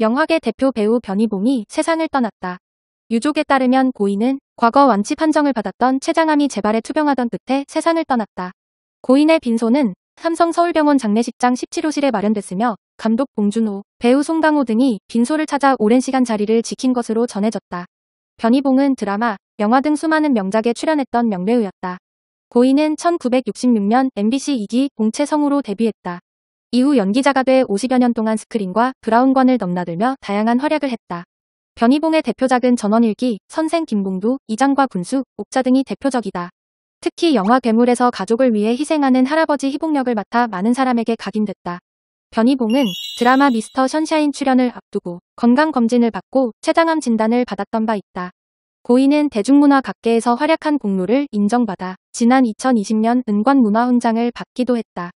영화계 대표 배우 변희봉이 세상을 떠났다. 유족에 따르면 고인은 과거 완치 판정을 받았던 췌장암이 재발에 투병하던 끝에 세상을 떠났다. 고인의 빈소는 삼성서울병원 장례식장 17호실에 마련됐으며 감독 봉준호, 배우 송강호 등이 빈소를 찾아 오랜 시간 자리를 지킨 것으로 전해졌다. 변희봉은 드라마, 영화 등 수많은 명작에 출연했던 명배우였다. 고인은 1966년 MBC 2기 공채성우로 데뷔했다. 이후 연기자가 돼 50여 년 동안 스크린과 브라운관을 넘나들며 다양한 활약을 했다. 변희봉의 대표작은 전원일기, 선생 김봉두, 이장과 군수, 옥자 등이 대표적이다. 특히 영화 괴물에서 가족을 위해 희생하는 할아버지 희봉역을 맡아 많은 사람에게 각인됐다. 변희봉은 드라마 미스터 션샤인 출연을 앞두고 건강검진을 받고 췌장암 진단을 받았던 바 있다. 고인은 대중문화 각계에서 활약한 공로를 인정받아 지난 2020년 은관문화훈장을 받기도 했다.